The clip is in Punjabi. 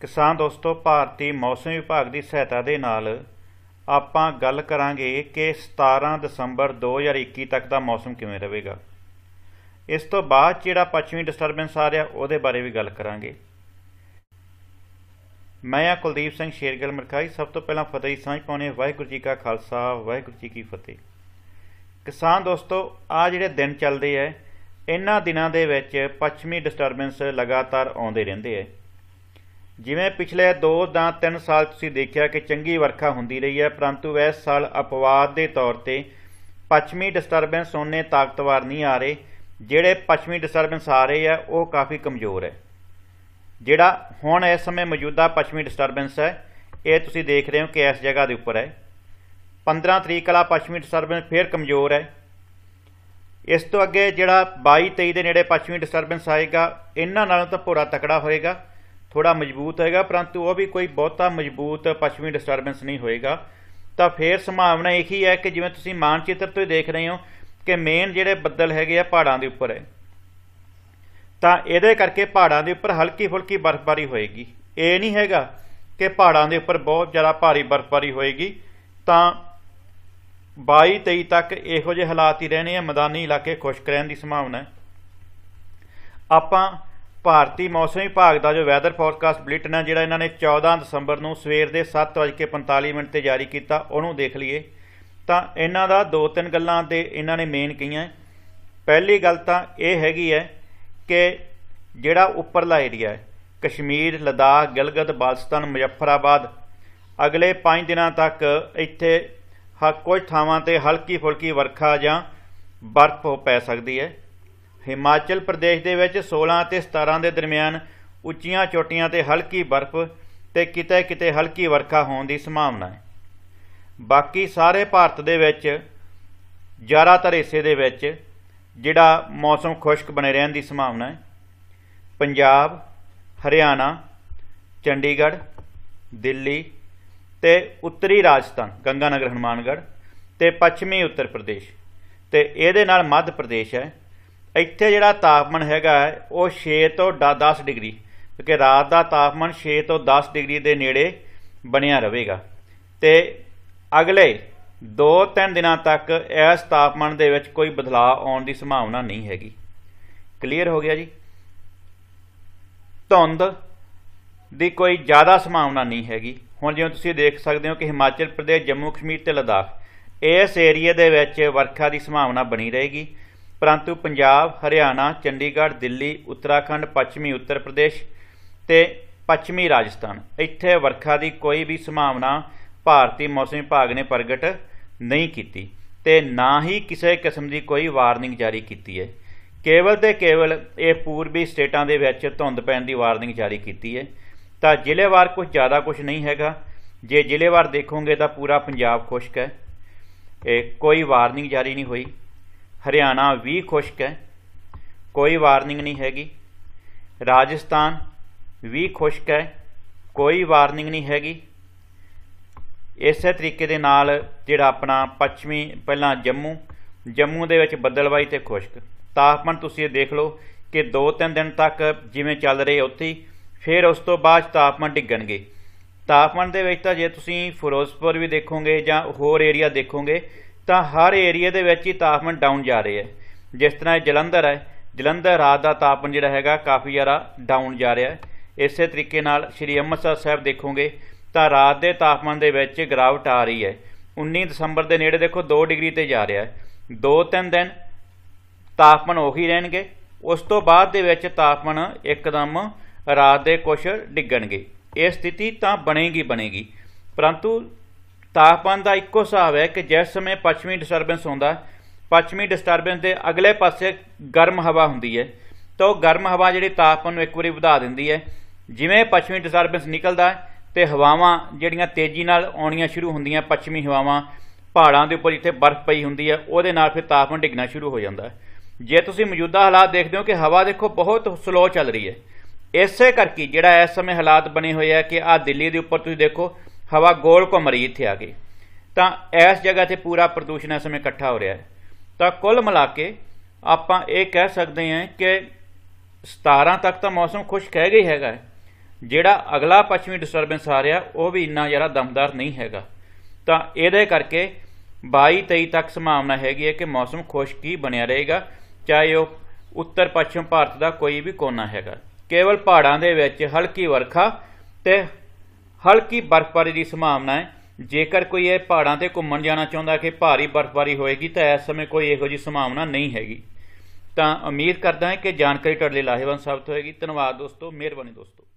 ਕਿਸਾਨ ਦੋਸਤੋ ਭਾਰਤੀ ਮੌਸਮ ਵਿਭਾਗ ਦੀ ਸਹਾਇਤਾ ਦੇ ਨਾਲ ਆਪਾਂ ਗੱਲ ਕਰਾਂਗੇ ਕਿ 17 ਦਸੰਬਰ 2021 ਤੱਕ ਦਾ ਮੌਸਮ ਕਿਵੇਂ ਰਹੇਗਾ ਇਸ ਤੋਂ ਬਾਅਦ ਜਿਹੜਾ ਪੱਛਮੀ ਡਿਸਟਰਬੈਂਸ ਆ ਰਿਹਾ ਉਹਦੇ ਬਾਰੇ ਵੀ ਗੱਲ ਕਰਾਂਗੇ ਮੈਂ ਆ ਕੁਲਦੀਪ ਸਿੰਘ ਸ਼ੇਰਗਲ ਮਰਖਾਈ ਸਭ ਤੋਂ ਪਹਿਲਾਂ ਫਤਿਹ ਸਾਂਝ ਪਾਉਣੇ ਵਾਹਿਗੁਰੂ ਜੀ ਕਾ ਖਾਲਸਾ ਵਾਹਿਗੁਰੂ ਜੀ ਕੀ ਫਤਿਹ ਕਿਸਾਨ ਦੋਸਤੋ ਆ ਜਿਹੜੇ ਦਿਨ ਚੱਲਦੇ ਐ ਇਹਨਾਂ ਦਿਨਾਂ ਦੇ ਵਿੱਚ ਪੱਛਮੀ ਡਿਸਟਰਬੈਂਸ ਲਗਾਤਾਰ ਆਉਂਦੇ ਰਹਿੰਦੇ ਐ ਜਿਵੇਂ ਪਿਛਲੇ 2 ਜਾਂ 3 ਸਾਲ ਤੁਸੀਂ ਦੇਖਿਆ ਕਿ ਚੰਗੀ ਵਰਖਾ ਹੁੰਦੀ ਰਹੀ ਹੈ ਪਰੰਤੂ ਇਸ ਸਾਲ ਅਪਵਾਦ ਦੇ ਤੌਰ ਤੇ ਪੱਛਮੀ ਡਿਸਟਰਬੈਂਸ ਉਹਨੇ ਤਾਕਤਵਰ ਨਹੀਂ ਆ ਰਹੇ ਜਿਹੜੇ ਪੱਛਮੀ ਡਿਸਟਰਬੈਂਸ ਆ ਰਹੇ ਆ ਉਹ ਕਾਫੀ ਕਮਜ਼ੋਰ ਹੈ ਜਿਹੜਾ ਹੁਣ ਇਸ ਸਮੇਂ ਮੌਜੂਦਾ ਪੱਛਮੀ ਡਿਸਟਰਬੈਂਸ ਹੈ ਇਹ ਤੁਸੀਂ ਦੇਖ ਰਹੇ ਹੋ ਕਿ ਇਸ ਜਗ੍ਹਾ ਦੇ ਉੱਪਰ ਹੈ 15 ਤਰੀਕ ਵਾਲਾ ਪੱਛਮੀ ਡਿਸਟਰਬੈਂਸ ਫੇਰ ਕਮਜ਼ੋਰ ਹੈ ਇਸ ਤੋਂ ਅੱਗੇ ਜਿਹੜਾ 22 23 ਦੇ ਨੇੜੇ ਪੱਛਮੀ ਡਿਸਟਰਬੈਂਸ ਆਏਗਾ ਇਹਨਾਂ ਨਾਲੋਂ ਤਾਂ ਪੂਰਾ ਤਕੜਾ ਹੋਏਗਾ ਥੋੜਾ ਮਜ਼ਬੂਤ ਹੈਗਾ ਪਰੰਤੂ ਉਹ ਵੀ ਕੋਈ ਬਹੁਤਾ ਮਜ਼ਬੂਤ ਪੱਛਮੀ ਡਿਸਟਰਬੈਂਸ ਨਹੀਂ ਹੋਏਗਾ ਤਾਂ ਫੇਰ ਸੰਭਾਵਨਾ ਇਹ ਹੀ ਹੈ ਕਿ ਜਿਵੇਂ ਤੁਸੀਂ ਮਾਨਚਿੱਤਰ ਤੋਂ ਹੀ ਦੇਖ ਰਹੇ ਹੋ ਕਿ ਮੇਨ ਜਿਹੜੇ ਬੱਦਲ ਹੈਗੇ ਆ ਪਹਾੜਾਂ ਦੇ ਉੱਪਰ ਹੈ ਤਾਂ ਇਹਦੇ ਕਰਕੇ ਪਹਾੜਾਂ ਦੇ ਉੱਪਰ ਹਲਕੀ ਫੁਲਕੀ ਬਰਫ਼ਬਾਰੀ ਹੋਏਗੀ ਇਹ ਨਹੀਂ ਹੈਗਾ ਕਿ ਪਹਾੜਾਂ ਦੇ ਉੱਪਰ ਬਹੁਤ ਜ਼ਿਆਦਾ ਭਾਰੀ ਬਰਫ਼ਬਾਰੀ ਹੋਏਗੀ ਤਾਂ 22 23 ਤੱਕ ਇਹੋ ਜਿਹੇ ਹਾਲਾਤ ਹੀ ਰਹਿਣੇ ਆ ਮੈਦਾਨੀ ਇਲਾਕੇ ਖੁਸ਼ਕ ਰਹਿਣ ਦੀ ਸੰਭਾਵਨਾ ਹੈ ਆਪਾਂ ਭਾਰਤੀ ਮੌਸਮ ਵਿਭਾਗ ਦਾ ਜੋ ਵੈਦਰ ਫੋਰਕਾਸਟ ਬਲਿਟਨ ਹੈ ਜਿਹੜਾ ਇਹਨਾਂ ਨੇ 14 ਦਸੰਬਰ ਨੂੰ ਸਵੇਰ ਦੇ 7:45 ਮਿੰਟ ਤੇ ਜਾਰੀ ਕੀਤਾ ਉਹਨੂੰ ਦੇਖ ਲਈਏ ਤਾਂ ਇਹਨਾਂ ਦਾ ਦੋ ਤਿੰਨ ਗੱਲਾਂ ਤੇ ਇਹਨਾਂ ਨੇ ਮੇਨ ਕਹੀਆਂ ਪਹਿਲੀ ਗੱਲ ਤਾਂ ਇਹ ਹੈਗੀ ਹੈ ਕਿ ਜਿਹੜਾ ਉੱਪਰਲਾ ਏਰੀਆ ਹੈ ਕਸ਼ਮੀਰ ਲਦਾਖ ਗਿਲਗਤ ਬਾਲਸਤਾਨ ਮੁਜ਼ੱਫਰਾਬਾਦ ਅਗਲੇ 5 ਦਿਨਾਂ ਤੱਕ ਇੱਥੇ ਕੁਝ ਥਾਵਾਂ ਤੇ ਹਲਕੀ ਫੁਲਕੀ ਵਰਖਾ ਜਾਂ ਬਰਫ਼ ਪੈ ਸਕਦੀ ਹੈ ਹਿਮਾਚਲ ਪ੍ਰਦੇਸ਼ ਦੇ ਵਿੱਚ 16 ਅਤੇ 17 ਦੇ ਦਰਮਿਆਨ ਉੱਚੀਆਂ ਚੋਟੀਆਂ ਤੇ ਹਲਕੀ ਬਰਫ਼ ਤੇ ਕਿਤੇ-ਕਿਤੇ ਹਲਕੀ ਵਰਖਾ ਹੋਣ ਦੀ ਸੰਭਾਵਨਾ ਹੈ ਬਾਕੀ ਸਾਰੇ ਭਾਰਤ ਦੇ ਵਿੱਚ ਜ਼ਿਆਦਾਤਰ ਹਿੱਸੇ ਦੇ ਵਿੱਚ ਜਿਹੜਾ ਮੌਸਮ ਖੁਸ਼ਕ ਬਣੇ ਰਹਿਣ ਦੀ ਸੰਭਾਵਨਾ ਹੈ ਪੰਜਾਬ ਹਰਿਆਣਾ ਚੰਡੀਗੜ੍ਹ ਦਿੱਲੀ ਤੇ ਉੱਤਰੀ ਰਾਜਸਥਾਨ ਗੰਗਾਨਗਰ ਹਨੂਮਾਨਗੜ੍ਹ ਤੇ ਪੱਛਮੀ ਉੱਤਰ ਪ੍ਰਦੇਸ਼ ਤੇ ਇਹਦੇ ਨਾਲ ਮੱਧ ਪ੍ਰਦੇਸ਼ ਹੈ ਇੱਥੇ ਜਿਹੜਾ ਤਾਪਮਾਨ ਹੈਗਾ ਉਹ 6 ਤੋਂ 10 ਡਿਗਰੀ ਕਿਉਂਕਿ ਰਾਤ ਦਾ ਤਾਪਮਾਨ 6 ਤੋਂ 10 ਡਿਗਰੀ ਦੇ ਨੇੜੇ ਬਣਿਆ ਰਹੇਗਾ ਤੇ ਅਗਲੇ 2-3 ਦਿਨਾਂ ਤੱਕ ਇਸ ਤਾਪਮਾਨ ਦੇ ਵਿੱਚ ਕੋਈ ਬਦਲਾਅ ਆਉਣ ਦੀ ਸੰਭਾਵਨਾ ਨਹੀਂ ਹੈਗੀ ਕਲੀਅਰ ਹੋ ਗਿਆ ਜੀ ਧੁੰਦ ਦੀ ਕੋਈ ਜ਼ਿਆਦਾ ਸੰਭਾਵਨਾ ਨਹੀਂ ਹੈਗੀ ਹੁਣ ਜਿਵੇਂ ਤੁਸੀਂ ਦੇਖ ਸਕਦੇ ਹੋ ਕਿ ਹਿਮਾਚਲ ਪ੍ਰਦੇਸ਼ ਜੰਮੂ ਕਸ਼ਮੀਰ ਤੇ ਲਦਾਖ ਇਸ ਏਰੀਆ ਦੇ ਵਿੱਚ ਵਰਖਾ ਦੀ ਸੰਭਾਵਨਾ ਬਣੀ ਰਹੇਗੀ ਪਰੰਤੂ ਪੰਜਾਬ ਹਰਿਆਣਾ ਚੰਡੀਗੜ੍ਹ ਦਿੱਲੀ ਉੱਤਰਾਖੰਡ ਪੱਛਮੀ ਉੱਤਰ ਪ੍ਰਦੇਸ਼ ਤੇ ਪੱਛਮੀ ਰਾਜਸਥਾਨ ਇੱਥੇ ਵਰਖਾ ਦੀ ਕੋਈ ਵੀ ਸੰਭਾਵਨਾ ਭਾਰਤੀ ਮੌਸਮ ਵਿਭਾਗ ਨੇ ਪ੍ਰਗਟ ਨਹੀਂ ਕੀਤੀ ਤੇ ਨਾ ਹੀ ਕਿਸੇ ਕਿਸਮ ਦੀ ਕੋਈ ਵਾਰਨਿੰਗ ਜਾਰੀ ਕੀਤੀ ਹੈ ਕੇਵਲ ਤੇ ਕੇਵਲ ਇਹ ਪੂਰਬੀ ਸਟੇਟਾਂ ਦੇ ਵਿੱਚ ਧੁੰਦ ਪੈਣ ਦੀ ਵਾਰਨਿੰਗ ਜਾਰੀ ਕੀਤੀ ਹੈ ਤਾਂ ਜ਼ਿਲ੍ਹੇਵਾਰ ਕੁਝ ਜ਼ਿਆਦਾ ਕੁਝ ਨਹੀਂ ਹੈਗਾ ਜੇ ਜ਼ਿਲ੍ਹੇਵਾਰ ਦੇਖੋਗੇ ਤਾਂ ਪੂਰਾ ਪੰਜਾਬ ਖੁਸ਼ਕ ਹੈ ਇਹ ਕੋਈ ਵਾਰਨਿੰਗ ਜਾਰੀ ਨਹੀਂ ਹੋਈ ਹਰਿਆਣਾ ਵੀ ਖੁਸ਼ਕ ਹੈ ਕੋਈ ਵਾਰਨਿੰਗ ਨਹੀਂ ਹੈਗੀ ਰਾਜਸਥਾਨ ਵੀ ਖੁਸ਼ਕ ਹੈ ਕੋਈ ਵਾਰਨਿੰਗ ਨਹੀਂ ਹੈਗੀ ਇਸੇ ਤਰੀਕੇ ਦੇ ਨਾਲ ਜਿਹੜਾ ਆਪਣਾ ਪੱਛਮੀ ਪਹਿਲਾਂ ਜੰਮੂ ਜੰਮੂ ਦੇ ਵਿੱਚ ਬੱਦਲਬਾਈ ਤੇ ਖੁਸ਼ਕ ਤਾਪਮਾਨ ਤੁਸੀਂ ਇਹ ਦੇਖ ਲਓ ਕਿ 2-3 ਦਿਨ ਤੱਕ ਜਿਵੇਂ ਚੱਲ ਰਹੇ ਉੱਥੇ ਫਿਰ ਉਸ ਤੋਂ ਬਾਅਦ ਤਾਪਮਾਨ ਡਿੱਗਣਗੇ ਤਾਪਮਾਨ ਦੇ ਵਿੱਚ ਤਾਂ ਜੇ ਤੁਸੀਂ ਫਿਰੋਜ਼ਪੁਰ ਵੀ ਦੇਖੋਗੇ ਜਾਂ ਹੋਰ ਏਰੀਆ ਦੇਖੋਗੇ ਤਾਂ ਹਰ ਏਰੀਆ ਦੇ ਵਿੱਚ ਹੀ ਤਾਪਮਾਨ ਡਾਊਨ ਜਾ ਰਿਹਾ ਹੈ ਜਿਸ ਤਰ੍ਹਾਂ ਇਹ ਜਲੰਧਰ ਹੈ ਜਲੰਧਰ ਰਾਤ ਦਾ ਤਾਪਮਾਨ ਜਿਹੜਾ ਹੈਗਾ ਕਾਫੀ ਜ਼ਿਆਦਾ ਡਾਊਨ ਜਾ ਰਿਹਾ ਹੈ ਇਸੇ ਤਰੀਕੇ ਨਾਲ ਸ਼੍ਰੀ ਅੰਮ੍ਰਿਤਸਰ ਸਾਹਿਬ ਦੇਖੋਗੇ ਤਾਂ ਰਾਤ ਦੇ ਤਾਪਮਾਨ ਦੇ ਵਿੱਚ ਗਰਾਵਟ ਆ ਰਹੀ ਹੈ 19 ਦਸੰਬਰ ਦੇ ਨੇੜੇ ਦੇਖੋ 2 ਡਿਗਰੀ ਤੇ ਜਾ ਰਿਹਾ ਹੈ 2-3 ਦਿਨ ਤਾਪਮਾਨ ਉਹੀ ਰਹਿਣਗੇ ਉਸ ਤੋਂ ਬਾਅਦ ਦੇ ਵਿੱਚ ਤਾਪਮਾਨ ਇੱਕਦਮ ਰਾਤ ਦੇ ਕੁਝ ਡਿੱਗਣਗੇ ਇਹ ਸਥਿਤੀ ਤਾਂ ਬਣੇਗੀ ਬਣੇਗੀ ਪਰੰਤੂ ਤਾਪਮਾਨ ਦਾ ਇੱਕੋ ਹਿਸਾਬ ਹੈ ਕਿ ਜਿਸ ਸਮੇਂ ਪੱਛਮੀ ਡਿਸਟਰਬੈਂਸ ਹੁੰਦਾ ਪੱਛਮੀ ਡਿਸਟਰਬੈਂਸ ਦੇ ਅਗਲੇ ਪਾਸੇ ਗਰਮ ਹਵਾ ਹੁੰਦੀ ਹੈ ਤਾਂ ਉਹ ਗਰਮ ਹਵਾ ਜਿਹੜੀ ਤਾਪਮਾਨ ਨੂੰ ਇੱਕ ਵਾਰੀ ਵਧਾ ਦਿੰਦੀ ਹੈ ਜਿਵੇਂ ਪੱਛਮੀ ਡਿਸਟਰਬੈਂਸ ਨਿਕਲਦਾ ਤੇ ਹਵਾਵਾਂ ਜਿਹੜੀਆਂ ਤੇਜ਼ੀ ਨਾਲ ਆਉਣੀਆਂ ਸ਼ੁਰੂ ਹੁੰਦੀਆਂ ਪੱਛਮੀ ਹਵਾਵਾਂ ਪਹਾੜਾਂ ਦੇ ਉੱਪਰ ਜਿੱਥੇ ਬਰਫ਼ ਪਈ ਹੁੰਦੀ ਹੈ ਉਹਦੇ ਨਾਲ ਫਿਰ ਤਾਪਮਾਨ ਡਿੱਗਣਾ ਸ਼ੁਰੂ ਹੋ ਜਾਂਦਾ ਹੈ ਜੇ ਤੁਸੀਂ ਮੌਜੂਦਾ ਹਾਲਾਤ ਦੇਖਦੇ ਹੋ ਕਿ ਹਵਾ ਦੇਖੋ ਬਹੁਤ ਸਲੋ ਚੱਲ ਰਹੀ ਹੈ ਇਸੇ ਕਰਕੇ ਜਿਹੜਾ ਇਸ ਸਮੇਂ ਹਾਲਾਤ ਬਣੇ ਹੋਏ ਆ ਕਿ ਆ ਦਿੱਲੀ ਦੇ ਉੱਪਰ ਤੁਸੀਂ ਦੇਖੋ ਹਵਾ ਗੋਲ ਕੋ ਮਰੀ ਇੱਥੇ ਆ ਗਈ ਤਾਂ ਇਸ ਜਗ੍ਹਾ ਤੇ ਪੂਰਾ ਪ੍ਰਦੂਸ਼ਣ ਇਸ ਸਮੇਂ ਇਕੱਠਾ ਹੋ ਰਿਹਾ ਹੈ ਤਾਂ ਕੁੱਲ ਮਿਲਾ ਕੇ ਆਪਾਂ ਇਹ ਕਹਿ ਸਕਦੇ ਹਾਂ ਕਿ 17 ਤੱਕ ਤਾਂ ਮੌਸਮ ਖੁਸ਼ਕ ਹੈਗਾ ਗਈ ਹੈਗਾ ਜਿਹੜਾ ਅਗਲਾ ਪੱਛਮੀ ਡਿਸਟਰਬੈਂਸ ਆ ਰਿਹਾ ਉਹ ਵੀ ਇੰਨਾ ਜ਼ਿਆਦਾ ਦਮਦਾਰ ਨਹੀਂ ਹੈਗਾ ਤਾਂ ਇਹਦੇ ਕਰਕੇ 22 23 ਤੱਕ ਸੰਭਾਵਨਾ ਹੈਗੀ ਹੈ ਕਿ ਮੌਸਮ ਖੁਸ਼ਕ ਹੀ ਬਣਿਆ ਰਹੇਗਾ ਚਾਹੇ ਉਹ ਉੱਤਰ ਪੱਛਮ ਭਾਰਤ ਦਾ ਕੋਈ ਵੀ ਕੋਨਾ ਹੈਗਾ ਕੇਵਲ ਪਹਾੜਾਂ ਦੇ ਵਿੱਚ ਹਲਕੀ ਵਰਖਾ ਤੇ ਹਲਕੀ ਬਰਫ਼ਬਾਰੀ ਦੀ ਸੰਭਾਵਨਾ ਹੈ ਜੇਕਰ ਕੋਈ ਇਹ ਪਹਾੜਾਂ ਤੇ ਘੁੰਮਣ ਜਾਣਾ ਚਾਹੁੰਦਾ ਕਿ ਭਾਰੀ ਬਰਫ਼ਬਾਰੀ ਹੋਏਗੀ ਤਾਂ ਇਸ ਸਮੇਂ ਕੋਈ ਇਹੋ ਜੀ ਸੰਭਾਵਨਾ ਨਹੀਂ ਹੈਗੀ ਤਾਂ ਉਮੀਦ ਕਰਦਾ ਹਾਂ ਕਿ ਜਾਣਕਾਰੀ ਤੁਹਾਡੇ ਲਈ ਲਾਹੇਵੰਦ ਸਾਬਤ ਹੋਏਗੀ ਧੰਨਵਾਦ ਦੋਸਤੋ ਮਿਹਰਬਾਨੀ ਦੋਸਤੋ